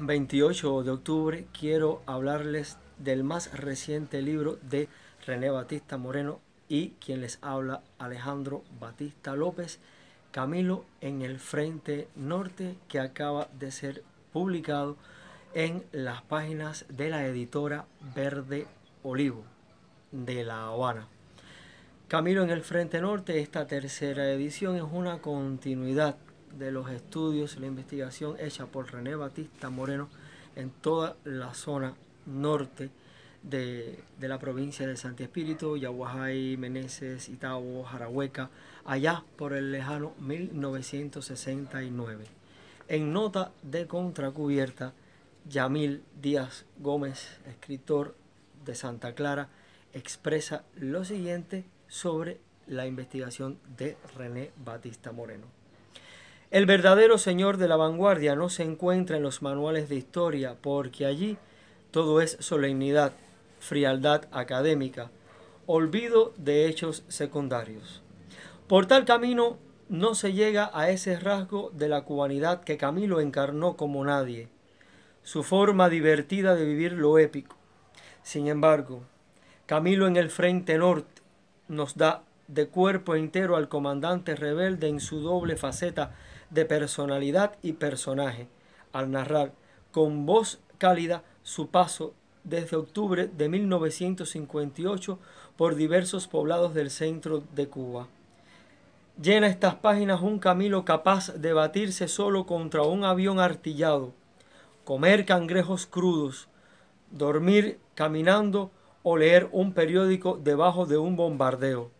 28 de octubre quiero hablarles del más reciente libro de René Batista Moreno y quien les habla Alejandro Batista López, Camilo en el Frente Norte, que acaba de ser publicado en las páginas de la editora Verde Olivo de La Habana. Camilo en el Frente Norte, esta tercera edición es una continuidad de los estudios y la investigación hecha por René Batista Moreno en toda la zona norte de, la provincia de Santi Espíritu, Yaguajay, Meneses, Itabo, Jarahueca, allá por el lejano 1969. En nota de contracubierta, Yamil Díaz Gómez, escritor de Santa Clara, expresa lo siguiente sobre la investigación de René Batista Moreno. El verdadero señor de la vanguardia no se encuentra en los manuales de historia, porque allí todo es solemnidad, frialdad académica, olvido de hechos secundarios. Por tal camino no se llega a ese rasgo de la cubanidad que Camilo encarnó como nadie, su forma divertida de vivir lo épico. Sin embargo, Camilo en el frente norte nos da de cuerpo entero al comandante rebelde en su doble faceta de personalidad y personaje, al narrar con voz cálida su paso desde octubre de 1958 por diversos poblados del centro de Cuba. Llena estas páginas un Camilo capaz de batirse solo contra un avión artillado, comer cangrejos crudos, dormir caminando o leer un periódico debajo de un bombardeo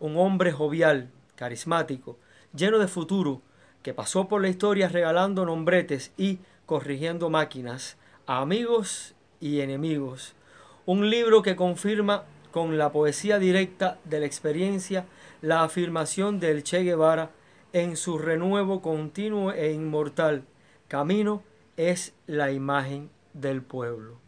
un hombre jovial, carismático, lleno de futuro, que pasó por la historia regalando nombretes y corrigiendo máquinas a amigos y enemigos. Un libro que confirma con la poesía directa de la experiencia la afirmación del Che Guevara en su renuevo continuo e inmortal. Camino es la imagen del pueblo.